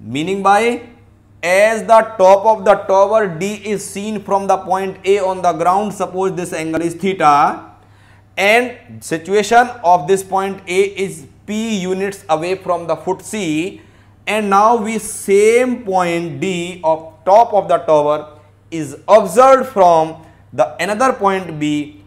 meaning by as the top of the tower D is seen from the point A on the ground suppose this angle is theta and situation of this point A is P units away from the foot C and now we same point D of top of the tower is observed from the another point B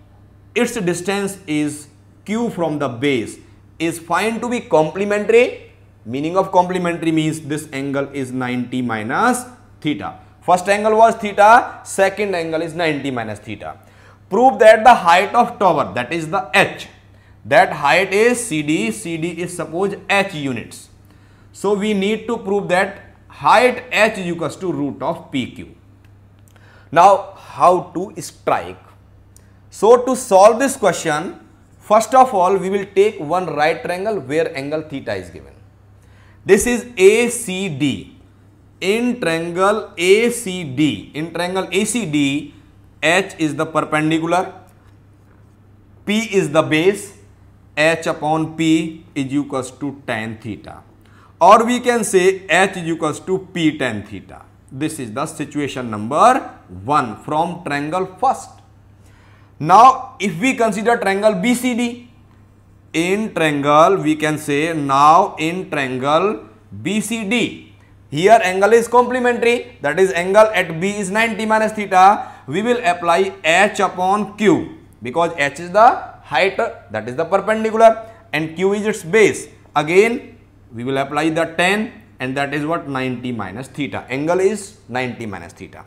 its distance is Q from the base is find to be complementary Meaning of complementary means this angle is 90 minus theta. First angle was theta, second angle is 90 minus theta. Prove that the height of tower that is the h that height is CD, CD is suppose h units. So we need to prove that height h equals to root of PQ. Now how to strike? So to solve this question, first of all we will take one right triangle where angle theta is given. This is ACD. In triangle ACD, in triangle ACD, H is the perpendicular, P is the base, H upon P is equals to tan theta. Or we can say H is equals to P tan theta. This is the situation number 1 from triangle first. Now, if we consider triangle BCD, in triangle we can say now in triangle BCD here angle is complementary that is angle at B is 90 minus theta we will apply H upon Q because H is the height that is the perpendicular and Q is its base again we will apply the 10, and that is what 90 minus theta angle is 90 minus theta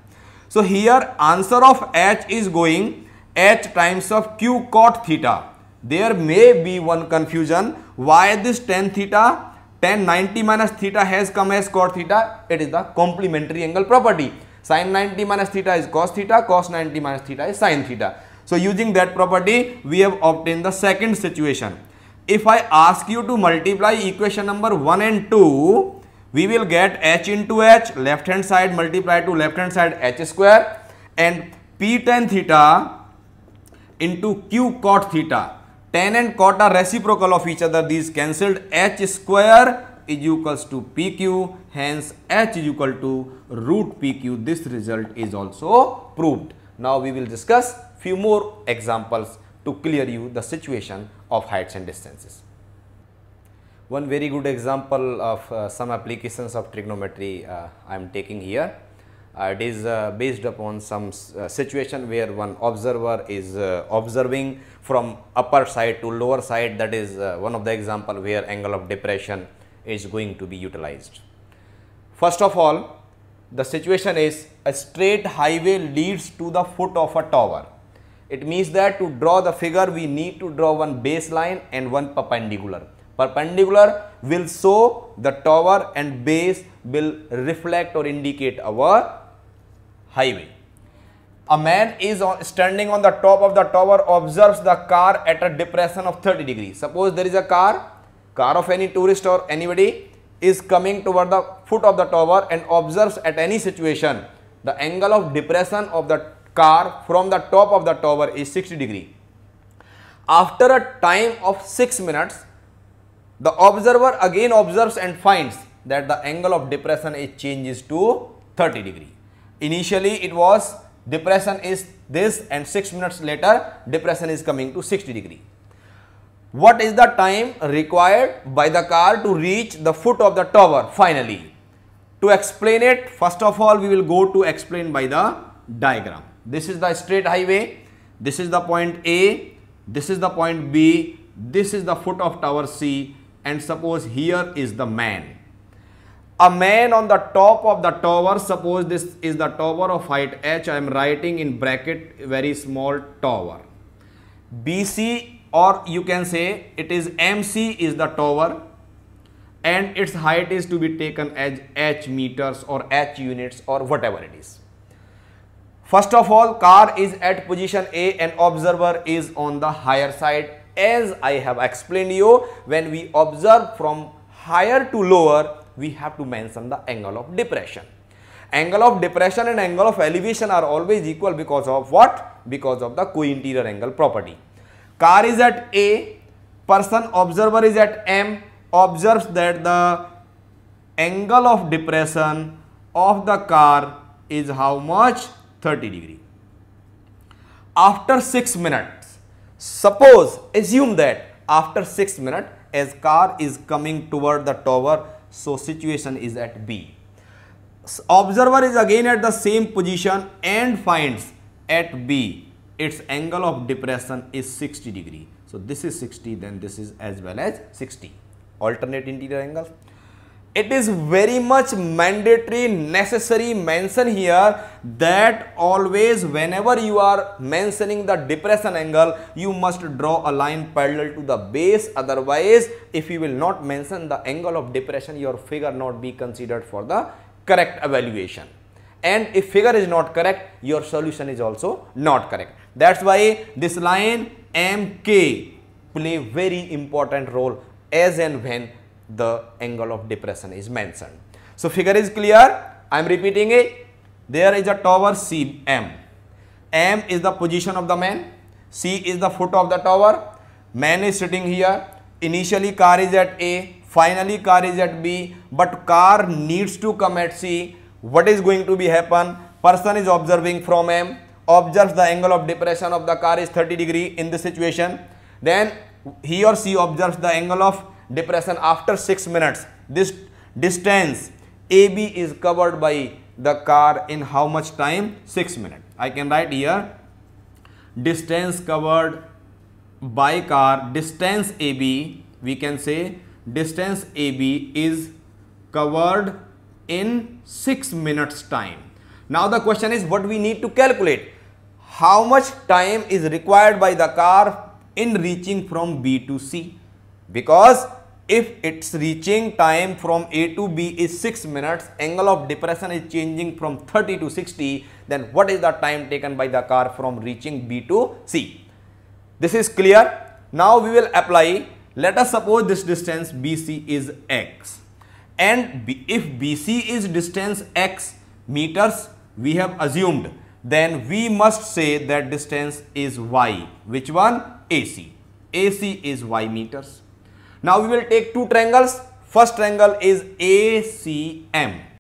so here answer of H is going H times of Q cot theta there may be one confusion why this tan theta tan 90 minus theta has come as cot theta it is the complementary angle property sin 90 minus theta is cos theta cos 90 minus theta is sin theta so using that property we have obtained the second situation if i ask you to multiply equation number 1 and 2 we will get h into h left hand side multiply to left hand side h square and p tan theta into q cot theta tan and cot are reciprocal of each other. These cancelled. H square is equals to PQ. Hence, H is equal to root PQ. This result is also proved. Now, we will discuss few more examples to clear you the situation of heights and distances. One very good example of uh, some applications of trigonometry uh, I am taking here. Uh, it is uh, based upon some uh, situation where one observer is uh, observing from upper side to lower side that is uh, one of the example where angle of depression is going to be utilized. First of all the situation is a straight highway leads to the foot of a tower. It means that to draw the figure we need to draw one baseline and one perpendicular. Perpendicular will show the tower and base will reflect or indicate our highway. A man is on, standing on the top of the tower observes the car at a depression of 30 degrees. Suppose there is a car, car of any tourist or anybody is coming toward the foot of the tower and observes at any situation the angle of depression of the car from the top of the tower is 60 degree. After a time of 6 minutes, the observer again observes and finds that the angle of depression is changes to 30 degree. Initially it was depression is this and 6 minutes later depression is coming to 60 degree. What is the time required by the car to reach the foot of the tower finally? To explain it, first of all we will go to explain by the diagram. This is the straight highway, this is the point A, this is the point B, this is the foot of tower C and suppose here is the man a man on the top of the tower suppose this is the tower of height h i am writing in bracket very small tower bc or you can say it is mc is the tower and its height is to be taken as h meters or h units or whatever it is first of all car is at position a and observer is on the higher side as i have explained you when we observe from higher to lower we have to mention the angle of depression. Angle of depression and angle of elevation are always equal because of what? Because of the co-interior angle property. Car is at A, person observer is at M, observes that the angle of depression of the car is how much? 30 degree. After 6 minutes, suppose, assume that after 6 minutes as car is coming toward the tower so situation is at B. Observer is again at the same position and finds at B its angle of depression is 60 degree. So this is 60 then this is as well as 60 alternate interior angle it is very much mandatory necessary mention here that always whenever you are mentioning the depression angle you must draw a line parallel to the base otherwise if you will not mention the angle of depression your figure not be considered for the correct evaluation and if figure is not correct your solution is also not correct that's why this line mk play very important role as and when the angle of depression is mentioned. So figure is clear. I am repeating it. There is a tower C M. M is the position of the man. C is the foot of the tower. Man is sitting here. Initially car is at A. Finally car is at B. But car needs to come at C. What is going to be happen? Person is observing from M. Observes the angle of depression of the car is 30 degree in this situation. Then he or she observes the angle of depression after 6 minutes. This distance AB is covered by the car in how much time? 6 minutes. I can write here distance covered by car distance AB we can say distance AB is covered in 6 minutes time. Now the question is what we need to calculate. How much time is required by the car in reaching from B to C? because if its reaching time from A to B is 6 minutes, angle of depression is changing from 30 to 60, then what is the time taken by the car from reaching B to C? This is clear. Now we will apply, let us suppose this distance BC is X and if BC is distance X meters we have assumed, then we must say that distance is Y. Which one? AC. AC is Y meters. Now we will take two triangles. First triangle is ACM